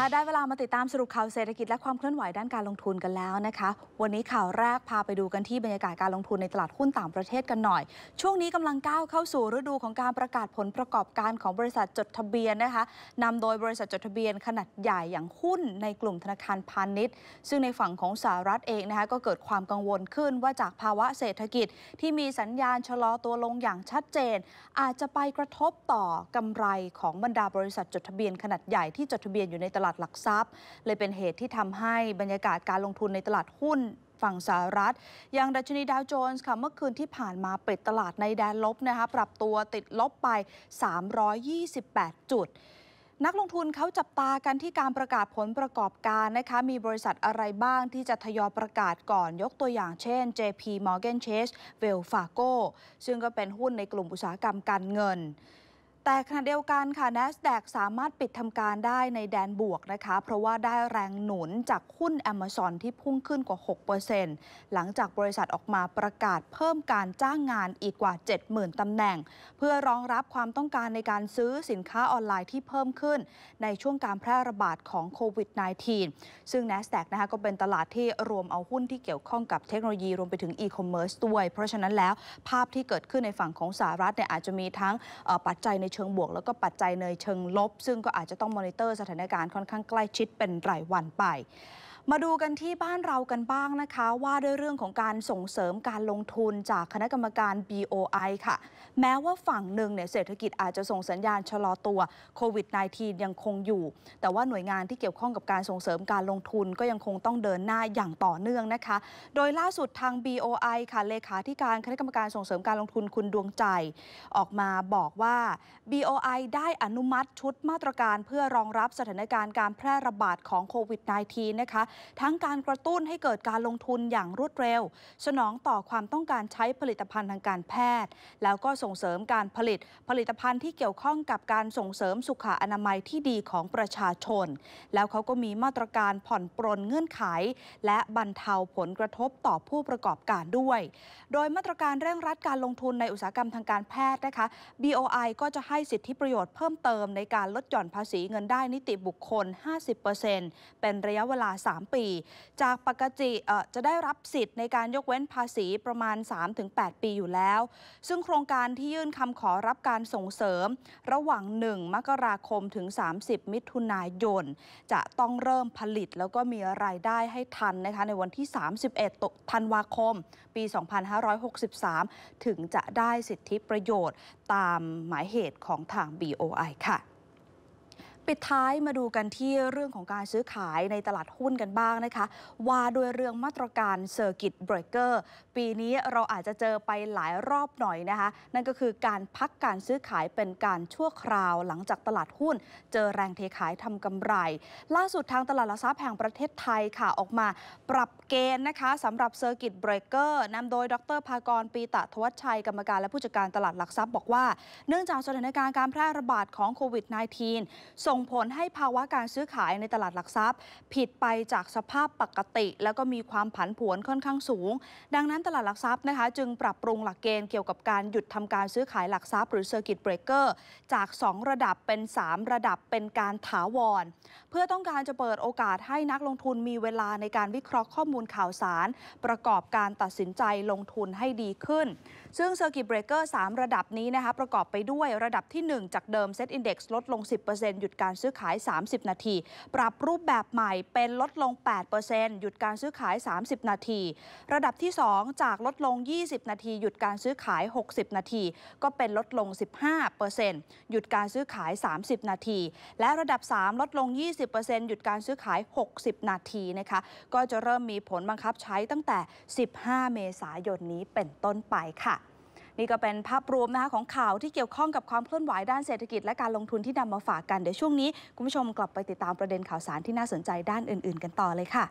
คะได้เวลามาติดตามสรุปข่าวเศรษฐกิจและความเคลื่อนไหวด้านการลงทุนกันแล้วนะคะวันนี้ข่าวแรกพาไปดูกันที่บรรยากาศการลงทุนในตลาดหุ้นต่างประเทศกันหน่อย ช่วงนี้กำลังก้าวเข้าสู่ฤดูของการประกาศผลประกอบการของบริษัทจดทะเบียนนะคะนำโดยบริษัทจดทะเบียนขนาดใหญ่อย่างหุ้นในกลุ่มธนาคารพาณิชย์ ซึ่งในฝั่งของสหรัฐเองนะคะก็เกิดความกังวลขึ้นว่าจากภาวะเศรษฐกิจ ที่มีสัญญาณชะลอตัวลงอย่างชัดเจน อาจจะไปกระทบต่อกำไรของบรรดาบริษัทจดทะเบียน ขนาดใหญ่ที่จดทะเบียนอยู่ในตลาดลาดหลักทรัพย์ เลยเป็นเหตุที่ทำให้บรรยากาศการลงทุนในตลาดหุ้นฝั่งสหรัฐ อย่างดัชนีดาวโจนส์ค่ะเมื่อคืนที่ผ่านมาปิดตลาดในแดนลบนะคะปรับตัวติดลบไป 328 จุด นักลงทุนเขาจับตากันที่การประกาศผลประกอบการนะคะมีบริษัทอะไรบ้างที่จะทยอยประกาศก่อน ยกตัวอย่างเช่น JP Morgan Chase Wells Fargo ซึ่งก็เป็นหุ้นในกลุ่มอุตสาหกรรมการเงินแต่ขณะเดียวกันค่ะ n a s d a q สามารถปิดทำการได้ในแดนบวกนะคะเพราะว่าได้แรงหนุนจากหุ้น Amazon ที่พุ่งขึ้นกว่า 6%หลังจากบริษัทออกมาประกาศเพิ่มการจ้างงานอีกกว่า 70,000ตำแหน่ง เพื่อรองรับความต้องการในการซื้อสินค้าออนไลน์ที่เพิ่มขึ้น ในช่วงการแพร่ระบาดของโควิด -19 ซึ่ง n a s d a q นะคะก็เป็นตลาดที่รวมเอาหุ้นที่เกี่ยวข้องกับเทคโนโลยีรวมไปถึงอีคอมเมิร์ซด้วยเพราะฉะนั้นแล้วภาพที่เกิดขึ้นในฝั่งของสหรัฐเนี่ยอาจจะมีทั้งปัจจัยในเชิงบวกแล้วก็ปัจจัยในเชิงลบ ซึ่งก็อาจจะต้องมอนิเตอร์สถานการณ์ ค่อนข้างใกล้ชิดเป็นรายวันไปมาดูกันที่บ้านเรากันบ้างนะคะ ว่าด้วยเรื่องของการส่งเสริมการลงทุนจากคณะกรรมการ BOI ค่ะ แม้ว่าฝั่งหนึ่งเนี่ย เศรษฐกิจอาจจะส่งสัญญาณชะลอตัวโควิด -19 ยังคงอยู่ แต่ว่าหน่วยงานที่เกี่ยวข้องกับการส่งเสริมการลงทุน ก็ยังคงต้องเดินหน้าอย่างต่อเนื่องนะคะ โดยล่าสุดทาง BOI ค่ะเลขาธิการคณะกรรมการส่งเสริมการลงทุนคุณดวงใจ ออกมาบอกว่า BOI ได้อนุมัติชุดมาตรการเพื่อรองรับสถานการณ์การแพร่ระบาดของโควิด -19 นะคะทั้งการกระตุ้นให้เกิดการลงทุนอย่างรวดเร็ว สนองต่อความต้องการใช้ผลิตภัณฑ์ทางการแพทย์ แล้วก็ส่งเสริมการผลิตผลิตภัณฑ์ที่เกี่ยวข้องกับการส่งเสริมสุขอนามัยที่ดีของประชาชน แล้วเขาก็มีมาตรการผ่อนปรนเงื่อนไข และบรรเทาผลกระทบต่อผู้ประกอบการด้วย โดยมาตรการเร่งรัดการลงทุนในอุตสาหกรรมทางการแพทย์นะคะ BOI ก็จะให้สิทธิประโยชน์เพิ่มเติมในการลดหย่อนภาษีเงินได้นิติบุคคล 50%เป็นระยะเวลา 3 3ปี จากปกติจะได้รับสิทธิ์ในการยกเว้นภาษีประมาณ 3-8 ปีอยู่แล้ว ซึ่งโครงการที่ยื่นคำขอรับการส่งเสริม ระหว่าง 1 มกราคมถึง 30 มิถุนายนจะต้องเริ่มผลิตแล้วก็มีรายได้ให้ทันนะคะในวันที่ 31ธันวาคม ปี 2563 ถึงจะได้สิทธิประโยชน์ตามหมายเหตุของทาง BOI ค่ะปิดท้ายมาดูกันที่เรื่องของการซื้อขายในตลาดหุ้นกันบ้างนะคะว่าด้วยเรื่องมาตรการเซอร์กิตเบรกเกอร์ปีนี้เราอาจจะเจอไปหลายรอบหน่อยนะคะนั่นก็คือการพักการซื้อขายเป็นการชั่วคราวหลังจากตลาดหุ้น เจอแรงเทขายทำกำไร ล่าสุดทางตลาดหลักทรัพย์แห่งประเทศไทยค่ะออกมา ปรับเกณฑ์นะคะสำหรับเซอร์กิตเบรกเกอร์นำโดยดรภากรปีตะทวัชชัยกรรมการและผู้จัดการตลาดหลักทรัพย์บอกว่าเนื่องจากสถานการณ์การแพร่ระบาดของโควิด -19 ส่ง่งผลให้ภาวะการซื้อขายในตลาดหลักทรัพย์ ผิดไปจากสภาพปกติ แล้วก็มีความผันผวนค่อนข้างสูง ดังนั้นตลาดหลักทรัพย์นะคะจึงปรับปรุงหลักเกณฑ์เกี่ยวกับการหยุดทำการซื้อขายหลักทรัพย์หรือเซอร์กิตเบร k เกอร์จาก 2 ระดับเป็น 3 ระดับเป็นการถาวร เพื่อต้องการจะเปิดโอกาสให้นักลงทุนมีเวลาในการวิเคราะห์ข้อมูลข่าวสาร ประกอบการตัดสินใจลงทุนให้ดีขึ้น ซึ่งเซอร์กิตเบร k เกอร์3ระดับนี้นะคะประกอบไปด้วยระดับที่ 1 จากเดิมเซ็ตอินดี x ลดลง 10%หยุดการการซื้อขาย 30 นาที ปรับรูปแบบใหม่เป็นลดลง 8%หยุดการซื้อขาย 30 นาที ระดับที่ 2 จากลดลง 20 นาที หยุดการซื้อขาย 60 นาที ก็เป็นลดลง 15%หยุดการซื้อขาย 30 นาที และระดับ 3 ลดลง 20%หยุดการซื้อขาย 60 นาทีนะคะ ก็จะเริ่มมีผลบังคับใช้ตั้งแต่ 15 เมษายนนี้เป็นต้นไปค่ะนี่ก็เป็นภาพรวมนะคะของข่าวที่เกี่ยวข้องกับความเคลื่อนไหวด้านเศรษฐกิจและการลงทุนที่นำมาฝากกันเดี๋ยวช่วงนี้ คุณผู้ชมกลับไปติดตามประเด็นข่าวสารที่น่าสนใจด้านอื่นๆ กันต่อเลยค่ะ